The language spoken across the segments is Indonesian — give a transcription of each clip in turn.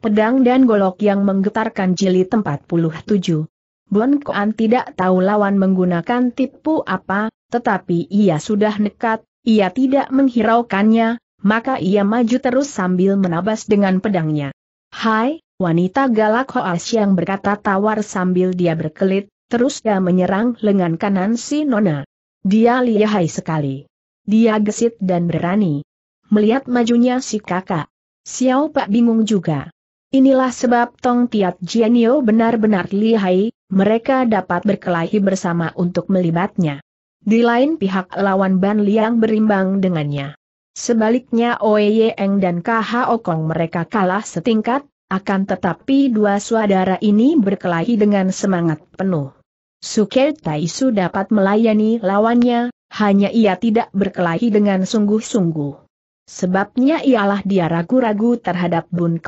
pedang dan golok yang menggetarkan jeli puluh 47. Bon Koan tidak tahu lawan menggunakan tipu apa, tetapi ia sudah nekat, ia tidak menghiraukannya, maka ia maju terus sambil menabas dengan pedangnya. Hai, wanita galak Hoas yang berkata tawar sambil dia berkelit, terus dia menyerang lengan kanan si Nona. Dia lihai sekali. Dia gesit dan berani. Melihat majunya si kakak, Xiao Pak bingung juga. Inilah sebab Tong Tiat Jianio benar-benar lihai, mereka dapat berkelahi bersama untuk melibatnya. Di lain pihak lawan Ban Liang berimbang dengannya. Sebaliknya Oe Eng dan KH Okong mereka kalah setingkat, akan tetapi dua saudara ini berkelahi dengan semangat penuh. Suker Taisu dapat melayani lawannya, hanya ia tidak berkelahi dengan sungguh-sungguh. Sebabnya ialah dia ragu-ragu terhadap Bun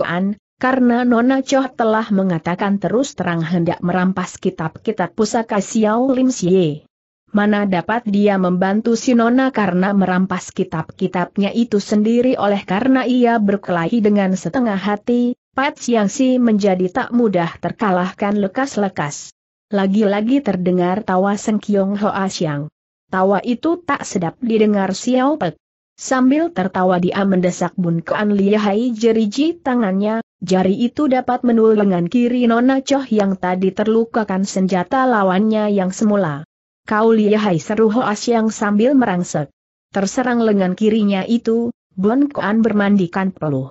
karena Nona Choh telah mengatakan terus terang hendak merampas kitab-kitab pusaka Xiao Lim Xie. Mana dapat dia membantu si Nona karena merampas kitab-kitabnya itu sendiri oleh karena ia berkelahi dengan setengah hati, Pat Siang Si menjadi tak mudah terkalahkan lekas-lekas. Lagi-lagi terdengar tawa Seng Kiong Hoa Siang. Tawa itu tak sedap didengar Xiao Pek. Sambil tertawa dia mendesak Bun Kuan Hai jeriji tangannya, Jari itu dapat menul lengan kiri Nona Choh yang tadi terlukakan senjata lawannya yang semula. Kau lihai seru Hoas yang sambil merangsek. Terserang lengan kirinya itu, Bon Koan bermandikan peluh.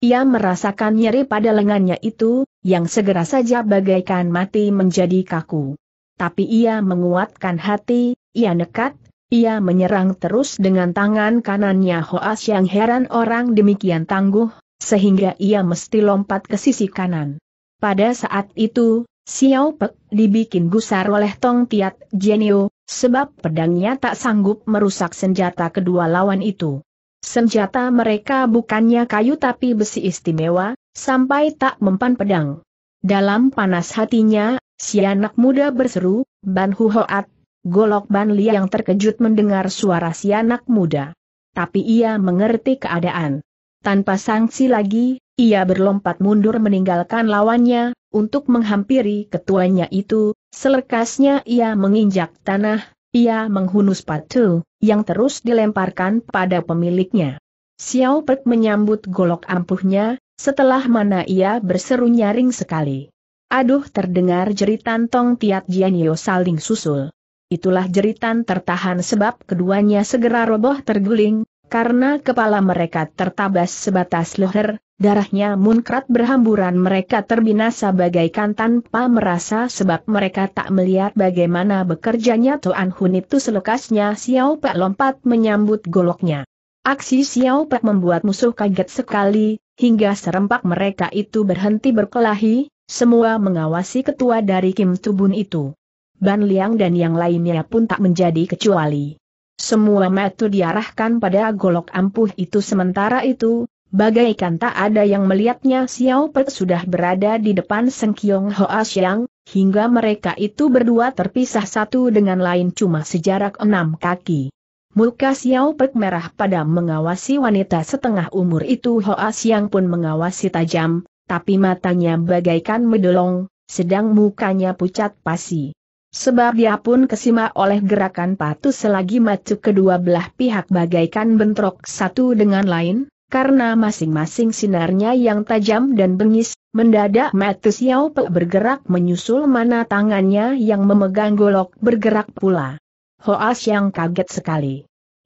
Ia merasakan nyeri pada lengannya itu, yang segera saja bagaikan mati menjadi kaku. Tapi ia menguatkan hati, ia nekat, ia menyerang terus dengan tangan kanannya Hoas yang heran orang demikian tangguh, sehingga ia mesti lompat ke sisi kanan. Pada saat itu, Xiao Pek dibikin gusar oleh Tong Tiat Jenio, sebab pedangnya tak sanggup merusak senjata kedua lawan itu. Senjata mereka bukannya kayu tapi besi istimewa, sampai tak mempan pedang. Dalam panas hatinya, si anak muda berseru, Ban Hu Hoat, golok Ban Li yang terkejut mendengar suara si anak muda. Tapi ia mengerti keadaan. Tanpa sanksi lagi, ia berlompat mundur meninggalkan lawannya, untuk menghampiri ketuanya itu, selekasnya ia menginjak tanah, ia menghunus patu, yang terus dilemparkan pada pemiliknya. Xiao Pek menyambut golok ampuhnya, setelah mana ia berseru nyaring sekali. Aduh terdengar jeritan Tong Tiat Jianyo saling susul. Itulah jeritan tertahan sebab keduanya segera roboh terguling, karena kepala mereka tertabas sebatas leher, darahnya munkrat berhamburan mereka terbinasa bagaikan tanpa merasa sebab mereka tak melihat bagaimana bekerjanya tuan Hun itu selekasnya Xiao Pak lompat menyambut goloknya. Aksi Xiao Pak membuat musuh kaget sekali, hingga serempak mereka itu berhenti berkelahi, semua mengawasi ketua dari Kim Tubun itu. Ban Liang dan yang lainnya pun tak menjadi kecuali. Semua mata diarahkan pada golok ampuh itu sementara itu, bagaikan tak ada yang melihatnya Xiao Pet sudah berada di depan Seng Kiong Hoa Xiang, hingga mereka itu berdua terpisah satu dengan lain cuma sejarak enam kaki. Muka Xiao Pek merah pada mengawasi wanita setengah umur itu Hoa Siang pun mengawasi tajam, tapi matanya bagaikan medolong, sedang mukanya pucat pasi. Sebab dia pun kesima oleh gerakan patuh selagi macu kedua belah pihak bagaikan bentrok satu dengan lain, karena masing-masing sinarnya yang tajam dan bengis, mendadak Matu Xiao Pe bergerak menyusul mana tangannya yang memegang golok bergerak pula. Hoas yang kaget sekali.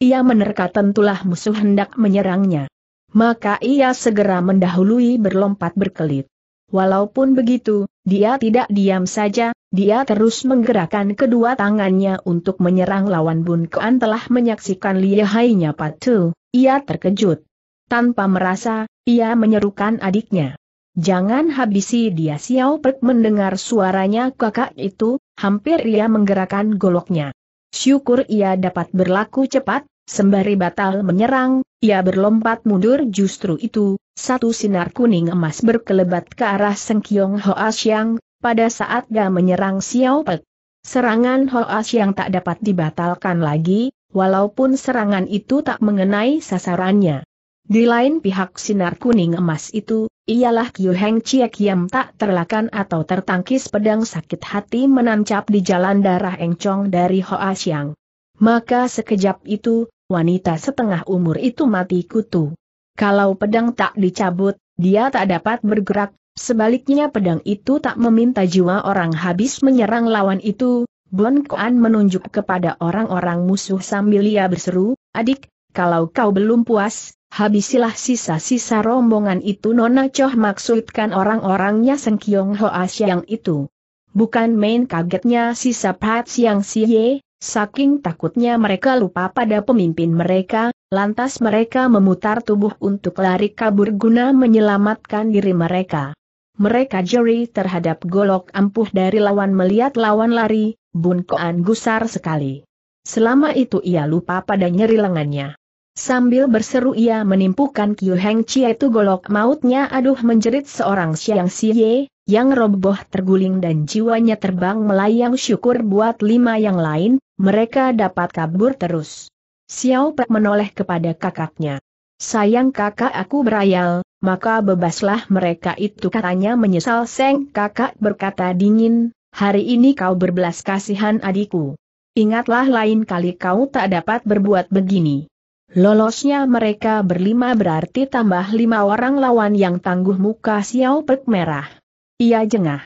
Ia menerka tentulah musuh hendak menyerangnya. Maka ia segera mendahului berlompat berkelit. Walaupun begitu, dia tidak diam saja, dia terus menggerakkan kedua tangannya untuk menyerang lawan Bun Kuan telah menyaksikan lihainya Patu, ia terkejut. Tanpa merasa, ia menyerukan adiknya. Jangan habisi dia Xiao Pek mendengar suaranya kakak itu, hampir ia menggerakkan goloknya. Syukur ia dapat berlaku cepat, Sembari batal menyerang, ia berlompat mundur justru itu, satu sinar kuning emas berkelebat ke arah Sengkiong Hoa Xiang, pada saat Ga menyerang Xiao Pek. Serangan Hoas yang tak dapat dibatalkan lagi, walaupun serangan itu tak mengenai sasarannya. Di lain pihak sinar kuning emas itu, ialah Kyu Heng Chiek yang tak terlakan atau tertangkis pedang sakit hati menancap di jalan darah engcong dari Hoas yang. Maka sekejap itu, wanita setengah umur itu mati kutu. Kalau pedang tak dicabut, dia tak dapat bergerak, Sebaliknya pedang itu tak meminta jiwa orang habis menyerang lawan itu, Bon Koan menunjuk kepada orang-orang musuh sambil ia berseru, adik, kalau kau belum puas, habisilah sisa-sisa rombongan itu Nona Choh maksudkan orang-orangnya Seng Kiong Hoa Siang itu. Bukan main kagetnya sisa Pat Siang Siye, saking takutnya mereka lupa pada pemimpin mereka, lantas mereka memutar tubuh untuk lari kabur guna menyelamatkan diri mereka. Mereka jeri terhadap golok ampuh dari lawan melihat lawan lari, Bun Koan gusar sekali. Selama itu ia lupa pada nyeri lengannya. Sambil berseru ia menimpukan Kyu Heng Chie itu golok mautnya aduh menjerit seorang siang siye, yang roboh terguling dan jiwanya terbang melayang syukur buat lima yang lain, mereka dapat kabur terus. Xiao Pe menoleh kepada kakaknya. Sayang kakak aku berayal, maka bebaslah mereka itu katanya menyesal Seng kakak berkata dingin, hari ini kau berbelas kasihan adikku. Ingatlah lain kali kau tak dapat berbuat begini. Lolosnya mereka berlima berarti tambah lima orang lawan yang tangguh muka Xiao Pek merah. Ia jengah.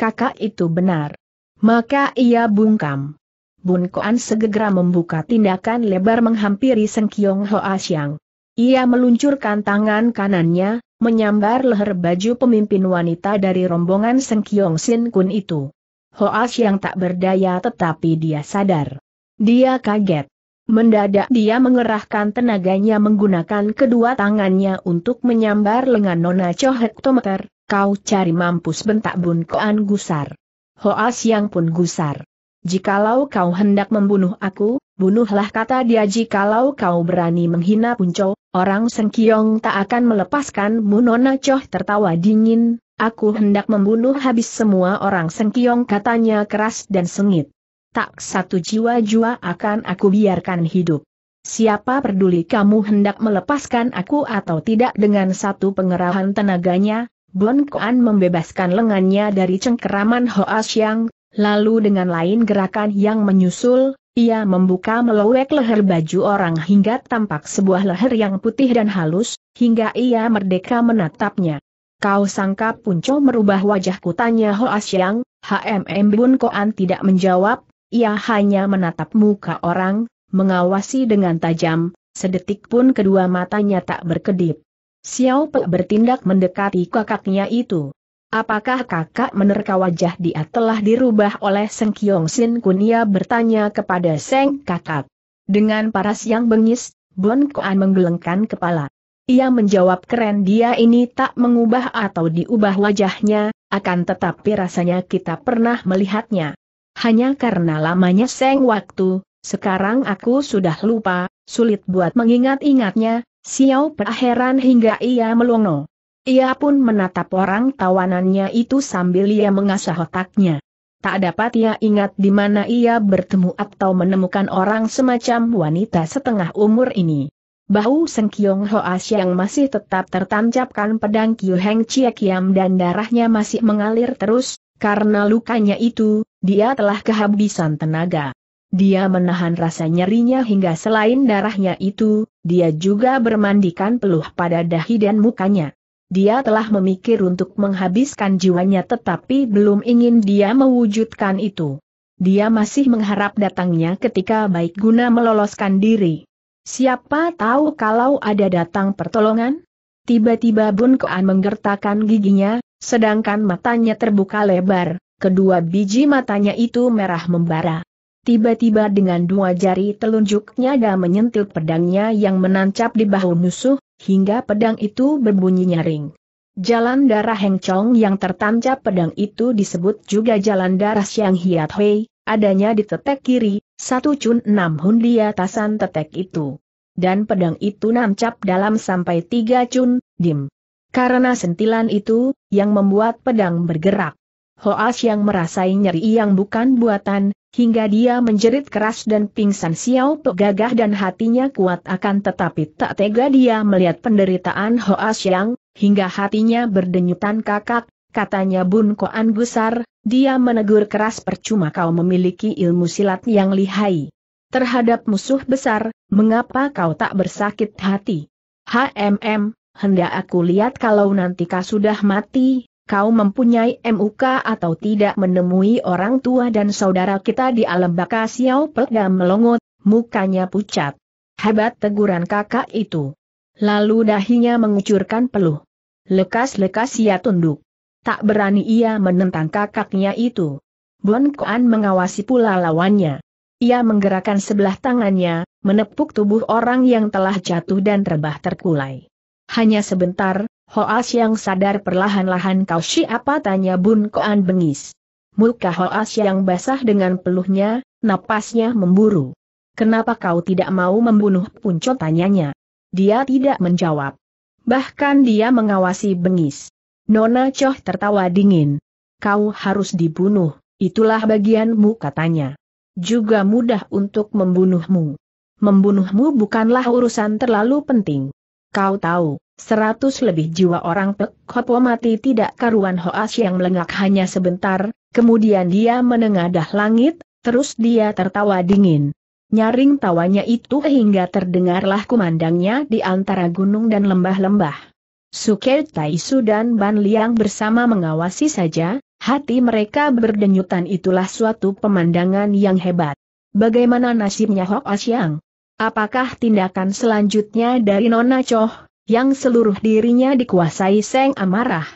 Kakak itu benar. Maka ia bungkam. Bun Koan segera membuka tindakan lebar menghampiri Seng Kiong Hoa Siang. Ia meluncurkan tangan kanannya, menyambar leher baju pemimpin wanita dari rombongan Seng Sin Kun itu. Hoas yang tak berdaya tetapi dia sadar. Dia kaget. Mendadak dia mengerahkan tenaganya menggunakan kedua tangannya untuk menyambar lengan Nona Cho kau cari mampus bentak Bun Koan gusar. Hoas yang pun gusar. Jikalau kau hendak membunuh aku, bunuhlah kata dia jikalau kau berani menghina Punco, orang Sengkiong tak akan melepaskan Nona Choh tertawa dingin, aku hendak membunuh habis semua orang Sengkiong katanya keras dan sengit. Tak satu jiwa jua akan aku biarkan hidup. Siapa peduli kamu hendak melepaskan aku atau tidak dengan satu pengerahan tenaganya, Bon Kuan membebaskan lengannya dari cengkeraman Hoa Xiang, Lalu dengan lain gerakan yang menyusul, ia membuka melowek leher baju orang hingga tampak sebuah leher yang putih dan halus, hingga ia merdeka menatapnya. Kau sangka punco merubah wajahku tanya Ho Asyang, HMM Bun Koan tidak menjawab, ia hanya menatap muka orang, mengawasi dengan tajam, sedetik pun kedua matanya tak berkedip. Xiao Pe bertindak mendekati kakaknya itu. Apakah kakak menerka wajah dia telah dirubah oleh Seng Kiong Sin Kunia bertanya kepada Seng kakak. Dengan paras yang bengis, Bon Koan menggelengkan kepala. Ia menjawab keren dia ini tak mengubah atau diubah wajahnya, akan tetapi rasanya kita pernah melihatnya. Hanya karena lamanya Seng waktu, sekarang aku sudah lupa, sulit buat mengingat-ingatnya, Xiao Pe hingga ia melongo. Ia pun menatap orang tawanannya itu sambil ia mengasah otaknya. Tak dapat ia ingat di mana ia bertemu atau menemukan orang semacam wanita setengah umur ini. Bahu Sengkiong Hoas yang masih tetap tertancapkan pedang Kyu Heng Chia Kiam dan darahnya masih mengalir terus, karena lukanya itu, dia telah kehabisan tenaga. Dia menahan rasa nyerinya hingga selain darahnya itu, dia juga bermandikan peluh pada dahi dan mukanya. Dia telah memikir untuk menghabiskan jiwanya tetapi belum ingin dia mewujudkan itu. Dia masih mengharap datangnya ketika baik guna meloloskan diri. Siapa tahu kalau ada datang pertolongan? Tiba-tiba Bun Koan menggertakkan giginya, sedangkan matanya terbuka lebar, kedua biji matanya itu merah membara. Tiba-tiba dengan dua jari telunjuknya dia menyentil pedangnya yang menancap di bahu musuh, hingga pedang itu berbunyi nyaring. Jalan darah Heng Chong yang tertancap pedang itu disebut juga jalan darah Siang Hiat Hui, adanya di tetek kiri, satu cun enam hun di atasan tetek itu. Dan pedang itu nancap dalam sampai tiga cun, dim. Karena sentilan itu, yang membuat pedang bergerak. Hoas yang merasai nyeri yang bukan buatan, hingga dia menjerit keras dan pingsan Xiao Pe gagah dan hatinya kuat akan tetapi tak tega dia melihat penderitaan Hoa Xiang, hingga hatinya berdenyutan kakak, katanya Bun Koan Gusar, dia menegur keras percuma kau memiliki ilmu silat yang lihai. Terhadap musuh besar, mengapa kau tak bersakit hati? HMM, hendak aku lihat kalau nanti kau sudah mati, kau mempunyai MUK atau tidak menemui orang tua dan saudara kita di alam baka Xiao Pega melongot, mukanya pucat. Hebat teguran kakak itu. Lalu dahinya mengucurkan peluh. Lekas-lekas ia tunduk. Tak berani ia menentang kakaknya itu. Bon Koan mengawasi pula lawannya. Ia menggerakkan sebelah tangannya, menepuk tubuh orang yang telah jatuh dan rebah terkulai. Hanya sebentar, Hoas yang sadar perlahan-lahan kau siapa tanya Bun Koan bengis. Muka Hoas yang basah dengan peluhnya, napasnya memburu. Kenapa kau tidak mau membunuh Punco tanyanya? Dia tidak menjawab. Bahkan dia mengawasi bengis. Nona Choh tertawa dingin. Kau harus dibunuh, itulah bagianmu katanya. Juga mudah untuk membunuhmu. Membunuhmu bukanlah urusan terlalu penting. Kau tahu, Seratus lebih jiwa orang Pek Kopo mati tidak karuan Hoas yang melengak hanya sebentar, kemudian dia menengadah langit, terus dia tertawa dingin. Nyaring tawanya itu hingga terdengarlah kumandangnya di antara gunung dan lembah-lembah. Suker Taisu dan Ban Liang bersama mengawasi saja, hati mereka berdenyutan itulah suatu pemandangan yang hebat. Bagaimana nasibnya Hok yang? Apakah tindakan selanjutnya dari Nona Choh? yang seluruh dirinya dikuasai Seng Amarah.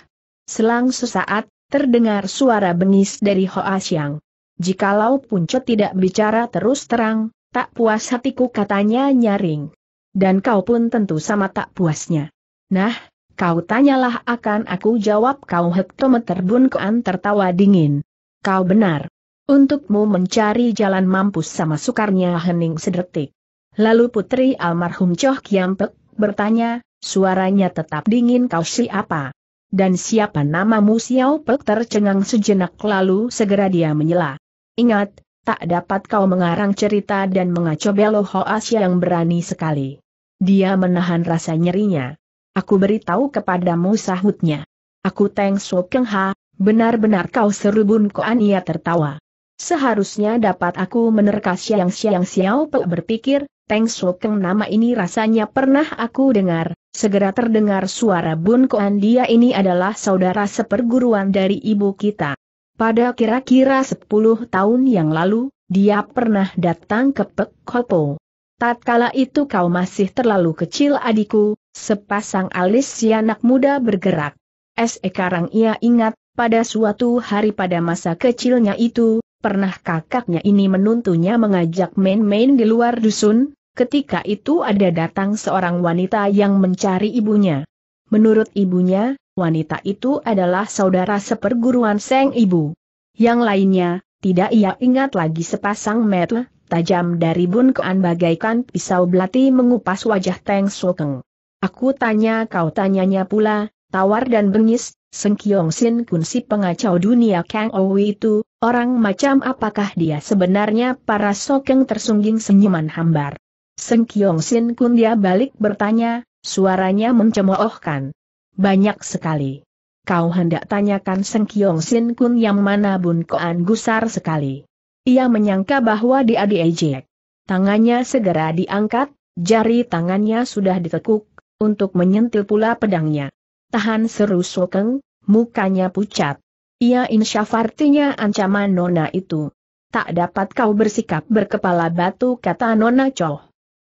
Selang sesaat, terdengar suara bengis dari Hoa Xiang. Jikalau Punco tidak bicara terus terang, tak puas hatiku katanya nyaring. Dan kau pun tentu sama tak puasnya. Nah, kau tanyalah akan aku jawab kau hektometer bunkoan tertawa dingin. Kau benar. Untukmu mencari jalan mampus sama sukarnya hening sedetik. Lalu putri almarhum Choh Kiampek bertanya, Suaranya tetap dingin kau siapa? Dan siapa namamu Xiao Pek tercengang sejenak lalu segera dia menyela. Ingat, tak dapat kau mengarang cerita dan mengacau Belo Hoas yang berani sekali. Dia menahan rasa nyerinya. Aku beritahu kepadamu sahutnya. Aku Teng So Keng Ha, benar-benar kau serubun koan ia tertawa. Seharusnya dapat aku menerka siang-siang Xiao Pek berpikir, Teng Sokeng nama ini rasanya pernah aku dengar, segera terdengar suara Bun Koan dia ini adalah saudara seperguruan dari ibu kita. Pada kira-kira 10 tahun yang lalu, dia pernah datang ke Pek Kopo. Tatkala itu kau masih terlalu kecil adikku, sepasang alis si anak muda bergerak. Sekarang ia ingat, pada suatu hari pada masa kecilnya itu, pernah kakaknya ini menuntunya mengajak main-main di luar dusun, ketika itu ada datang seorang wanita yang mencari ibunya. Menurut ibunya, wanita itu adalah saudara seperguruan Seng Ibu. Yang lainnya, tidak ia ingat lagi sepasang mata tajam dari bun kean bagaikan pisau belati mengupas wajah Teng Sokeng. Aku tanya kau tanyanya pula, tawar dan bengis, Sengkiong Sin Kun si pengacau dunia Kang Owi itu, Orang macam apakah dia sebenarnya para sokeng tersungging senyuman hambar. Seng Kiong Sin Kun dia balik bertanya, suaranya mencemoohkan. Banyak sekali. Kau hendak tanyakan Seng Kiong Sin Kun yang mana Bun Koan gusar sekali. Ia menyangka bahwa dia diejek. Tangannya segera diangkat, jari tangannya sudah ditekuk, untuk menyentil pula pedangnya. Tahan seru sokeng, mukanya pucat. Ia insyaf artinya ancaman Nona itu. Tak dapat kau bersikap berkepala batu kata Nona Chow.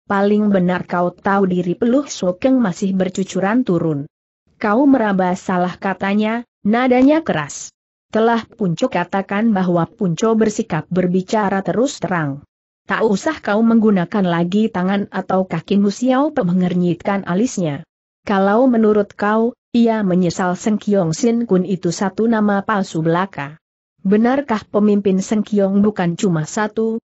Paling benar kau tahu diri peluh Sokeng masih bercucuran turun. Kau meraba salah katanya, nadanya keras. Telah Punco katakan bahwa Punco bersikap berbicara terus terang. Tak usah kau menggunakan lagi tangan atau kaki Musiau pemengernyitkan alisnya. Kalau menurut kau, ia menyesal Seng Kiong Sin Kun itu satu nama palsu belaka. Benarkah pemimpin Seng Kiong bukan cuma satu?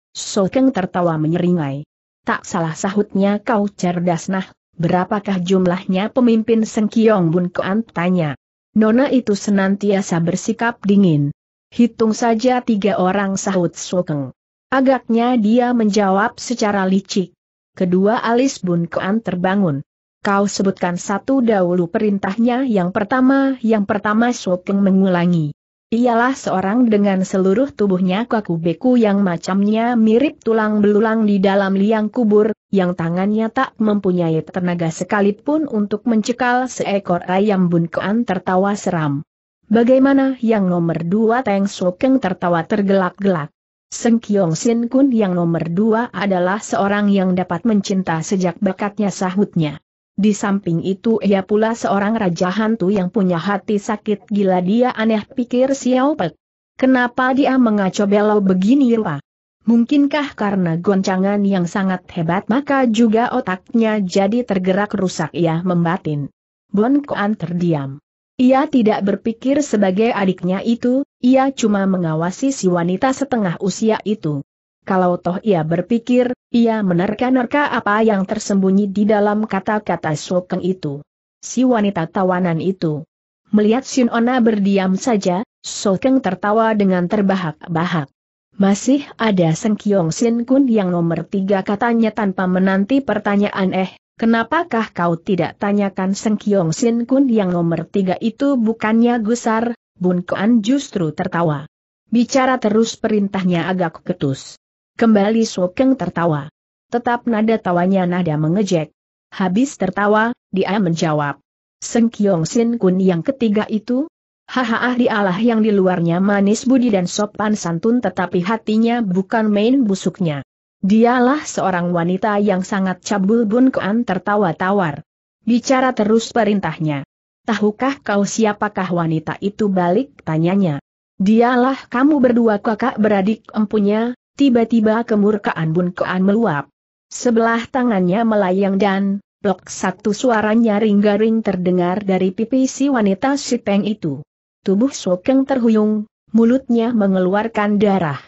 Keng tertawa menyeringai. Tak salah sahutnya kau cerdas nah, berapakah jumlahnya pemimpin Seng Kiong Bun Kuan tanya. Nona itu senantiasa bersikap dingin. Hitung saja tiga orang sahut Keng. Agaknya dia menjawab secara licik. Kedua alis Bun Kuan terbangun. Kau sebutkan satu dahulu perintahnya yang pertama, yang pertama Sokeng mengulangi. Ialah seorang dengan seluruh tubuhnya kaku beku yang macamnya mirip tulang belulang di dalam liang kubur, yang tangannya tak mempunyai tenaga sekalipun untuk mencekal seekor ayam bunkean tertawa seram. Bagaimana yang nomor dua Teng Sokeng tertawa tergelak-gelak. Seng Kiong Sin Kun yang nomor dua adalah seorang yang dapat mencinta sejak bakatnya sahutnya. Di samping itu ia pula seorang raja hantu yang punya hati sakit gila dia aneh pikir Xiao Pek. Kenapa dia mengaco belau begini rupa? Mungkinkah karena goncangan yang sangat hebat maka juga otaknya jadi tergerak rusak ia membatin. Bon Koan terdiam. Ia tidak berpikir sebagai adiknya itu, ia cuma mengawasi si wanita setengah usia itu. Kalau toh ia berpikir, ia menerka-nerka apa yang tersembunyi di dalam kata-kata Sokeng itu. Si wanita tawanan itu. Melihat Ona berdiam saja, Sokeng tertawa dengan terbahak-bahak. Masih ada Seng Kiong Sin Kun yang nomor tiga katanya tanpa menanti pertanyaan eh, kenapakah kau tidak tanyakan Seng Kiong Sin Kun yang nomor tiga itu bukannya gusar, Bun Koan justru tertawa. Bicara terus perintahnya agak ketus. Kembali Sokeng tertawa. Tetap nada tawanya nada mengejek. Habis tertawa, dia menjawab. Seng Kiong Sin Kun yang ketiga itu? Hahaha ah, dialah yang di luarnya manis budi dan sopan santun tetapi hatinya bukan main busuknya. Dialah seorang wanita yang sangat cabul bun kean tertawa tawar. Bicara terus perintahnya. Tahukah kau siapakah wanita itu balik tanyanya? Dialah kamu berdua kakak beradik empunya, Tiba-tiba kemurkaan Bun Kean meluap. Sebelah tangannya melayang dan, blok satu suaranya nyaring-garing terdengar dari pipi si wanita si peng itu. Tubuh Sokeng terhuyung, mulutnya mengeluarkan darah.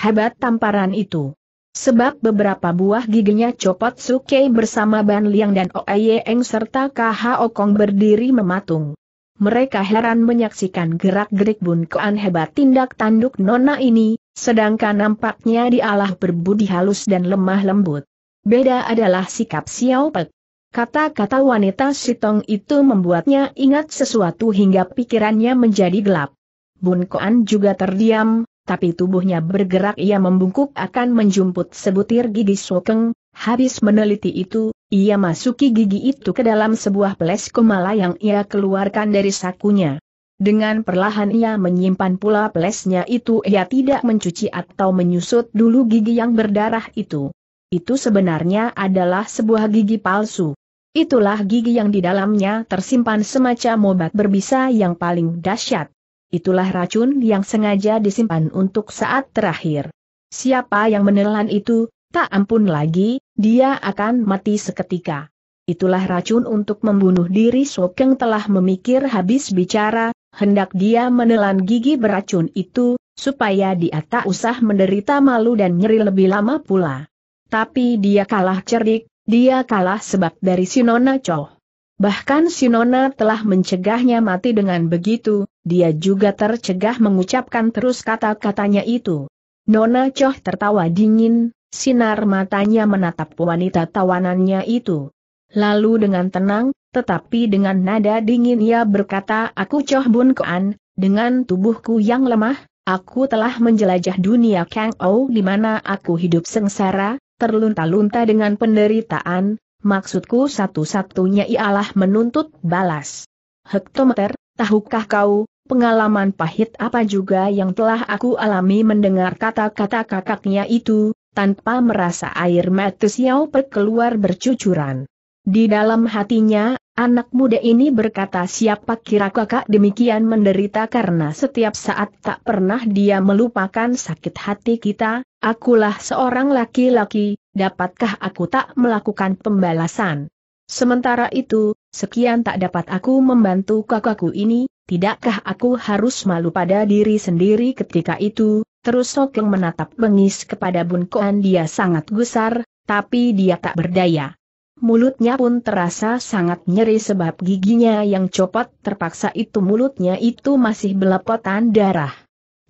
Hebat tamparan itu. Sebab beberapa buah giginya copot Sukei bersama Ban Liang dan Oeyeng serta KH Okong berdiri mematung. Mereka heran menyaksikan gerak-gerik Bun Kean hebat tindak tanduk nona ini, Sedangkan nampaknya dialah berbudi halus dan lemah lembut. Beda adalah sikap Xiao Pek. Kata-kata wanita Sitong itu membuatnya ingat sesuatu hingga pikirannya menjadi gelap. Bun Koan juga terdiam, tapi tubuhnya bergerak ia membungkuk akan menjumput sebutir gigi Sokeng, habis meneliti itu, ia masuki gigi itu ke dalam sebuah peles kumala yang ia keluarkan dari sakunya. Dengan perlahan ia menyimpan pula pelesnya itu ia tidak mencuci atau menyusut dulu gigi yang berdarah itu. Itu sebenarnya adalah sebuah gigi palsu. Itulah gigi yang di dalamnya tersimpan semacam obat berbisa yang paling dahsyat. Itulah racun yang sengaja disimpan untuk saat terakhir. Siapa yang menelan itu, tak ampun lagi, dia akan mati seketika. Itulah racun untuk membunuh diri Sokeng telah memikir habis bicara, hendak dia menelan gigi beracun itu, supaya dia tak usah menderita malu dan nyeri lebih lama pula. Tapi dia kalah cerdik, dia kalah sebab dari Sinona Cho. Bahkan Sinona telah mencegahnya mati dengan begitu, dia juga tercegah mengucapkan terus kata-katanya itu. Nona Choh tertawa dingin, sinar matanya menatap wanita tawanannya itu. Lalu dengan tenang, tetapi dengan nada dingin ia berkata aku Choh Bun Koan, dengan tubuhku yang lemah, aku telah menjelajah dunia Kang Ou di mana aku hidup sengsara, terlunta-lunta dengan penderitaan, maksudku satu-satunya ialah menuntut balas. Hektometer, tahukah kau, pengalaman pahit apa juga yang telah aku alami mendengar kata-kata kakaknya itu, tanpa merasa air mata Xiao keluar bercucuran. Di dalam hatinya, anak muda ini berkata siapa kira kakak demikian menderita karena setiap saat tak pernah dia melupakan sakit hati kita, akulah seorang laki-laki, dapatkah aku tak melakukan pembalasan? Sementara itu, sekian tak dapat aku membantu kakakku ini, tidakkah aku harus malu pada diri sendiri ketika itu? Terus Sokeng menatap bengis kepada Bun Koan dia sangat gusar, tapi dia tak berdaya. Mulutnya pun terasa sangat nyeri sebab giginya yang copot terpaksa itu mulutnya itu masih belepotan darah.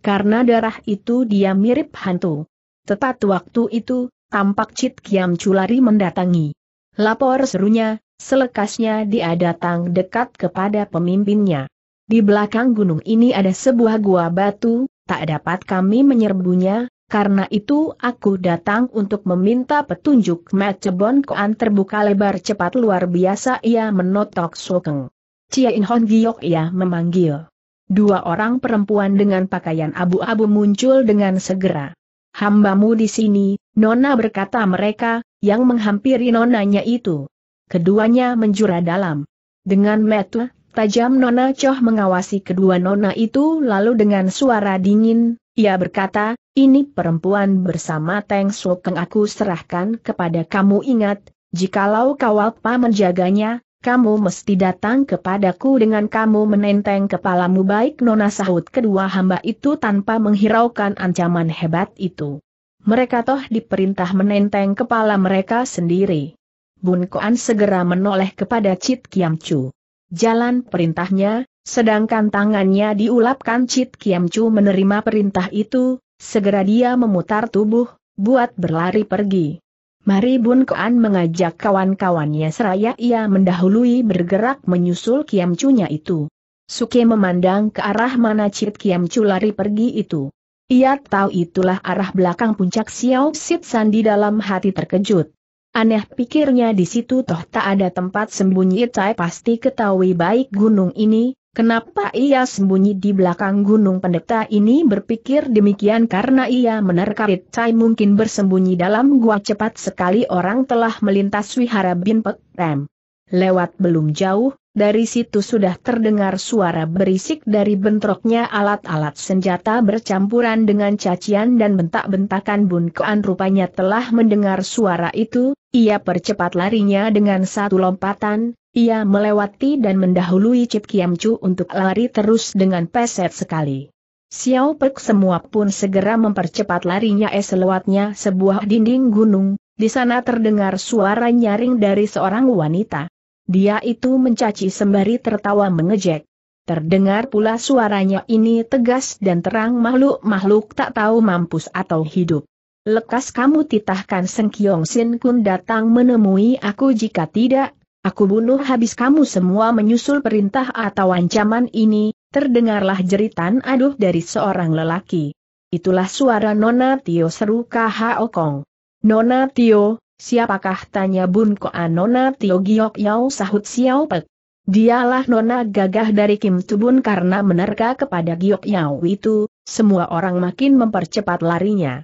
Karena darah itu dia mirip hantu. Tepat waktu itu, tampak Cit Kiam Culari mendatangi. Lapor serunya, selekasnya dia datang dekat kepada pemimpinnya. Di belakang gunung ini ada sebuah gua batu, tak dapat kami menyerbunya, karena itu aku datang untuk meminta petunjuk Macebon Koan terbuka lebar cepat luar biasa ia menotok Sokeng. Cia Hon Giok ia memanggil. Dua orang perempuan dengan pakaian abu-abu muncul dengan segera. Hambamu di sini, Nona berkata mereka, yang menghampiri Nonanya itu. Keduanya menjura dalam. Dengan metu, tajam Nona Choh mengawasi kedua Nona itu lalu dengan suara dingin, ia berkata, ini perempuan bersama Teng Sokeng aku serahkan kepada kamu ingat, jikalau kau apa menjaganya, kamu mesti datang kepadaku dengan kamu menenteng kepalamu baik nona sahut kedua hamba itu tanpa menghiraukan ancaman hebat itu. Mereka toh diperintah menenteng kepala mereka sendiri. Bun Koan segera menoleh kepada Cit Kiam Chu. Jalan perintahnya, sedangkan tangannya diulapkan Cit Kiam Chu menerima perintah itu, Segera dia memutar tubuh, buat berlari pergi. Mari Bun Koan mengajak kawan-kawannya seraya ia mendahului bergerak menyusul Kiam Chunya itu. Suke memandang ke arah mana Cit Kiam Chu lari pergi itu. Ia tahu itulah arah belakang puncak Xiao Sit San di dalam hati terkejut. Aneh pikirnya di situ toh tak ada tempat sembunyi Tai pasti ketahui baik gunung ini, Kenapa ia sembunyi di belakang gunung pendeta ini berpikir demikian karena ia menerkait Cai mungkin bersembunyi dalam gua cepat sekali orang telah melintas wihara Bin Pekrem. Lewat belum jauh, dari situ sudah terdengar suara berisik dari bentroknya alat-alat senjata bercampuran dengan cacian dan bentak-bentakan Bun Kuan rupanya telah mendengar suara itu, ia percepat larinya dengan satu lompatan, ia melewati dan mendahului Cip Kiam Chu untuk lari terus dengan peset sekali. Xiao Pek semua pun segera mempercepat larinya es lewatnya sebuah dinding gunung, di sana terdengar suara nyaring dari seorang wanita. Dia itu mencaci sembari tertawa mengejek. Terdengar pula suaranya ini tegas dan terang makhluk-makhluk tak tahu mampus atau hidup. Lekas kamu titahkan Sengkyong Sin Kun datang menemui aku jika tidak, Aku bunuh habis kamu semua menyusul perintah atau ancaman ini, terdengarlah jeritan aduh dari seorang lelaki. Itulah suara Nona Tio seru K.H.O. Kong. Nona Tio, siapakah tanya Bun Koan Nona Tio Giok Yao sahut Xiao Pek. Dialah nona gagah dari Kim Tubun karena menerka kepada Giok Yao itu, semua orang makin mempercepat larinya.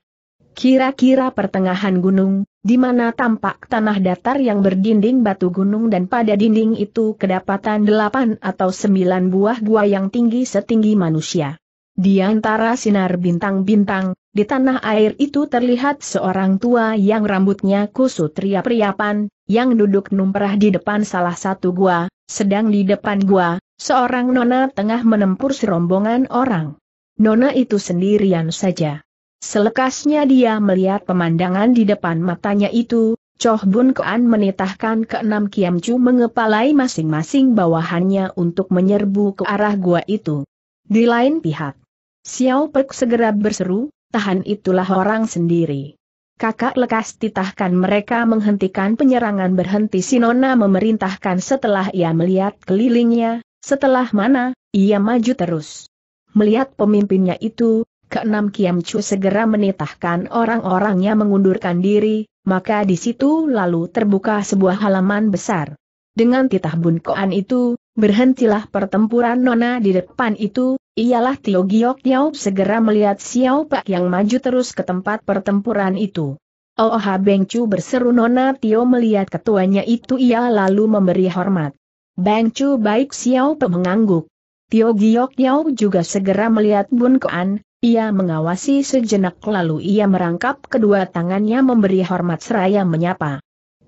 Kira-kira pertengahan gunung, di mana tampak tanah datar yang berdinding batu gunung dan pada dinding itu kedapatan delapan atau sembilan buah gua yang tinggi setinggi manusia. Di antara sinar bintang-bintang, di tanah air itu terlihat seorang tua yang rambutnya kusut riap-riapan, yang duduk numprah di depan salah satu gua, sedang di depan gua, seorang nona tengah menempur serombongan orang. Nona itu sendirian saja. Selekasnya dia melihat pemandangan di depan matanya itu, Choh Bun Kuan menitahkan keenam Kiam Chu mengepalai masing-masing bawahannya untuk menyerbu ke arah gua itu. Di lain pihak, Xiao Pek segera berseru, tahan itulah orang sendiri. Kakak lekas titahkan mereka menghentikan penyerangan berhenti Sinona memerintahkan setelah ia melihat kelilingnya, setelah mana, ia maju terus. Melihat pemimpinnya itu, keenam Kiam Chu segera menitahkan orang-orangnya mengundurkan diri, maka di situ lalu terbuka sebuah halaman besar. Dengan titah Bun Koan itu, berhentilah pertempuran nona di depan itu, ialah Tio Giok Yau segera melihat Xiao Pak yang maju terus ke tempat pertempuran itu. Oh Beng Chu berseru Nona Tio melihat ketuanya itu ia lalu memberi hormat. Beng Chu baik Xiao Pak mengangguk. Tio Giok Yau juga segera melihat Bun Koan, ia mengawasi sejenak lalu ia merangkap kedua tangannya memberi hormat seraya menyapa.